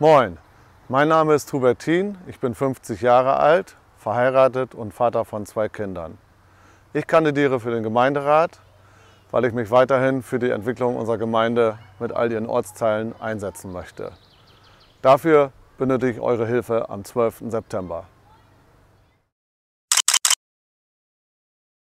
Moin, mein Name ist Hubert Thien, ich bin 50 Jahre alt, verheiratet und Vater von zwei Kindern. Ich kandidiere für den Gemeinderat, weil ich mich weiterhin für die Entwicklung unserer Gemeinde mit all ihren Ortsteilen einsetzen möchte. Dafür benötige ich eure Hilfe am 12. September.